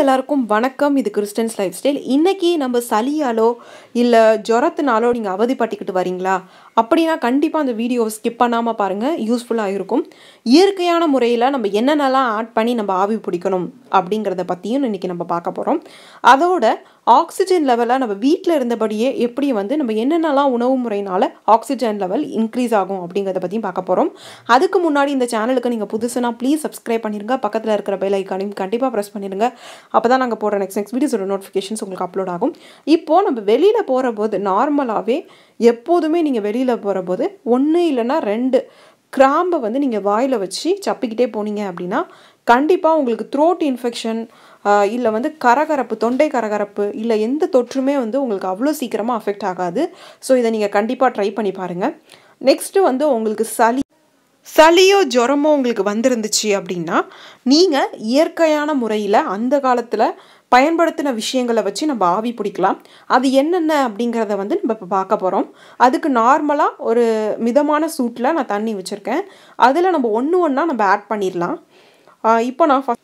எல்லாருக்கும் வணக்கம் இது கிறிஸ்டன்ஸ் லைஃப் ஸ்டைல் இன்றைக்கி நம்ம சளியாலோ இல்லை ஜுரத்தினாலோ நீங்கள் அவதிப்பட்டுக்கிட்டு வரீங்களா அப்படின்னா கண்டிப்பாக அந்த வீடியோவை ஸ்கிப் பண்ணாமல் பாருங்கள் யூஸ்ஃபுல்லாக இருக்கும் இயற்கையான முறையில் நம்ம என்னென்னலாம் ஆட் பண்ணி நம்ம ஆவி பிடிக்கணும் அப்படிங்கிறத பற்றியும் இன்றைக்கி நம்ம பார்க்க போகிறோம் அதோட ஆக்சிஜன் லெவலாக நம்ம வீட்டில் இருந்தபடியே எப்படி வந்து நம்ம என்னென்னலாம் உணவு முறையினால் ஆக்சிஜன் லெவல் இன்க்ரீஸ் ஆகும் அப்படிங்கிறத பற்றியும் பார்க்க போகிறோம் அதுக்கு முன்னாடி இந்த சேனலுக்கு நீங்கள் புதுசுனா ப்ளீஸ் சப்ஸ்கிரைப் பண்ணிடுங்க பக்கத்தில் இருக்கிற பெல் ஐக்கானையும் கண்டிப்பாக ப்ரெஸ் பண்ணிடுங்க அப்போ தான் நாங்கள் போடுற நெக்ஸ்ட் நெக்ஸ்ட் வீடியோஸோட நோட்டிஃபிகேஷன்ஸ் உங்களுக்கு அப்லோட் ஆகும் இப்போது நம்ம வெளியில் போகிற போது நார்மலாகவே எப்போதுமே நீங்கள் வெளியில் போகிற போது ஒன்று இல்லைன்னா ரெண்டு கிராம்பை வந்து நீங்கள் வாயில் வச்சு சப்பிக்கிட்டே போனீங்க அப்படின்னா கண்டிப்பாக உங்களுக்கு த்ரோட் இன்ஃபெக்ஷன் இல்லை வந்து கரகரப்பு தொண்டை கரகரப்பு இல்லை எந்த தொற்றுமே வந்து உங்களுக்கு அவ்வளோ சீக்கிரமாக அஃபெக்ட் ஆகாது ஸோ இதை நீங்கள் கண்டிப்பாக ட்ரை பண்ணி பாருங்கள் நெக்ஸ்ட்டு வந்து உங்களுக்கு சளி சளியோ ஜுரமோ உங்களுக்கு வந்திருந்துச்சு அப்படின்னா நீங்கள் இயற்கையான முறையில் அந்த காலத்தில் பயன்படுத்தின விஷயங்களை வச்சு நம்ம ஆவி பிடிக்கலாம் அது என்னென்ன அப்படிங்கிறத வந்து நம்ம இப்போ பார்க்க போகிறோம் அதுக்கு நார்மலாக ஒரு மிதமான சூட்டில் நான் தண்ணி வச்சுருக்கேன் அதில் நம்ம ஒன்று ஒன்றா நம்ம ஆட் பண்ணிடலாம் இப்போ நான் ஃபஸ்ட்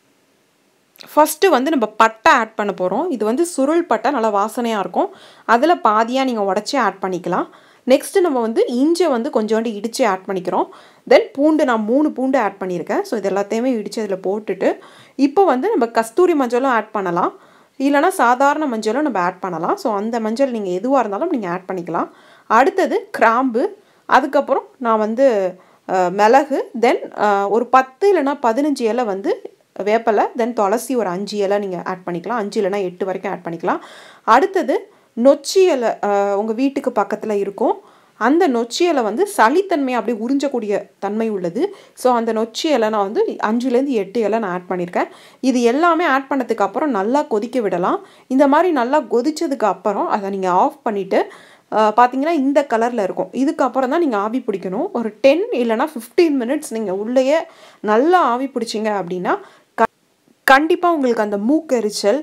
ஃபஸ்ட்டு வந்து நம்ம பட்டை ஆட் பண்ண போகிறோம் இது வந்து சுருள் பட்டை நல்லா வாசனையாக இருக்கும் அதில் பாதியாக நீங்கள் உடச்சி ஆட் பண்ணிக்கலாம் நெக்ஸ்ட்டு நம்ம வந்து இஞ்சை வந்து கொஞ்சோண்டு இடித்து ஆட் பண்ணிக்கிறோம் தென் பூண்டு நான் மூணு பூண்டு ஆட் பண்ணியிருக்கேன் ஸோ இது எல்லாத்தையுமே இடித்து அதில் போட்டுட்டு இப்போ வந்து நம்ம கஸ்தூரி மஞ்சளும் ஆட் பண்ணலாம் இல்லைனா சாதாரண மஞ்சளும் நம்ம ஆட் பண்ணலாம் ஸோ அந்த மஞ்சள் நீங்கள் எதுவாக இருந்தாலும் நீங்கள் ஆட் பண்ணிக்கலாம் அடுத்தது கிராம்பு அதுக்கப்புறம் நான் வந்து மிளகு தென் ஒரு பத்து இல்லைனா பதினஞ்சு இலை வந்து வேப்பலை தென் துளசி ஒரு அஞ்சு இலை நீங்கள் ஆட் பண்ணிக்கலாம் அஞ்சு இல்லைனா எட்டு வரைக்கும் ஆட் பண்ணிக்கலாம் அடுத்தது நொச்சி இலை உங்கள் வீட்டுக்கு பக்கத்தில் இருக்கும் அந்த நொச்சி இலை வந்து சளித்தன்மை அப்படியே உறிஞ்சக்கூடிய தன்மை உள்ளது ஸோ அந்த நொச்சி இலை நான் வந்து அஞ்சுலேருந்து எட்டு இலை நான் ஆட் பண்ணியிருக்கேன் இது எல்லாமே ஆட் பண்ணதுக்கப்புறம் நல்லா கொதிக்க விடலாம் இந்த மாதிரி நல்லா கொதிச்சதுக்கு அப்புறம் அதை நீங்கள் ஆஃப் பண்ணிவிட்டு பார்த்தீங்கன்னா இந்த கலரில் இருக்கும் இதுக்கப்புறம் தான் நீங்கள் ஆவி பிடிக்கணும் ஒரு டென் இல்லைனா ஃபிஃப்டீன் மினிட்ஸ் நீங்கள் உள்ளேயே நல்லா ஆவி பிடிச்சிங்க அப்படின்னா கண்டிப்பாக உங்களுக்கு அந்த மூக்கெரிச்சல்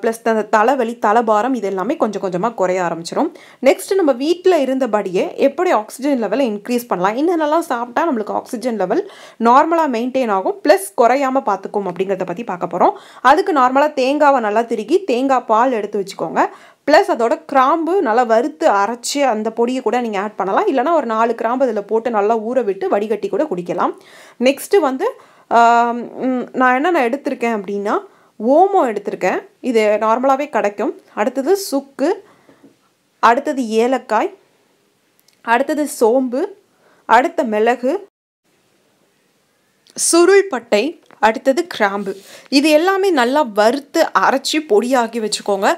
ப்ளஸ் அந்த தலைவலி தலைபாரம் இது எல்லாமே கொஞ்சம் கொஞ்சமாக குறைய ஆரம்பிச்சிடும் நெக்ஸ்ட் நம்ம வீட்டில் இருந்தபடியே எப்படி ஆக்சிஜன் லெவலை இன்க்ரீஸ் பண்ணலாம் என்னென்னலாம் சாப்பிட்டா நம்மளுக்கு ஆக்சிஜன் லெவல் நார்மலாக மெயின்டைன் ஆகும் ப்ளஸ் குறையாமல் பார்த்துக்கும் அப்படிங்கிறத பற்றி பார்க்க போகிறோம் அதுக்கு நார்மலாக தேங்காவை நல்லா திருகி தேங்காய் பால் எடுத்து வச்சுக்கோங்க ப்ளஸ் அதோட கிராம்பு நல்லா வறுத்து அரைச்சி அந்த பொடியை கூட நீங்கள் ஆட் பண்ணலாம் இல்லைனா ஒரு நாலு கிராம்பு அதில் போட்டு நல்லா ஊற விட்டு வடிகட்டி கூட குடிக்கலாம் நெக்ஸ்ட்டு வந்து நான் என்னென்ன எடுத்திருக்கேன் அப்படின்னா ஓமோ எடுத்திருக்கேன் இது நார்மலாகவே கிடைக்கும் அடுத்தது சுக்கு அடுத்தது ஏலக்காய் அடுத்தது சோம்பு அடுத்த மிளகு சுருள் பட்டை அடுத்தது கிராம்பு இது எல்லாமே நல்லா வறுத்து அரைச்சி பொடியாக்கி வச்சுக்கோங்க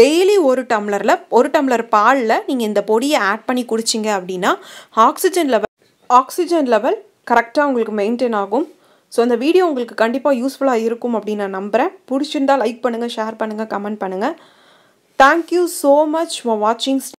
டெய்லி ஒரு டம்ளரில் ஒரு டம்ளர் பாலில் நீங்கள் இந்த பொடியை ஆட் பண்ணி குடிச்சிங்க அப்படின்னா ஆக்சிஜன் லெவல் ஆக்சிஜன் லெவல் கரெக்டாக உங்களுக்கு மெயின்டைன் ஆகும் ஸோ அந்த வீடியோ உங்களுக்கு கண்டிப்பாக யூஸ்ஃபுல்லாக இருக்கும் அப்படின்னு நான் நம்புகிறேன் பிடிச்சிருந்தால் லைக் பண்ணுங்கள் ஷேர் பண்ணுங்கள் கமெண்ட் பண்ணுங்கள் தேங்க்யூ ஸோ மச் ஃபார் வாட்சிங்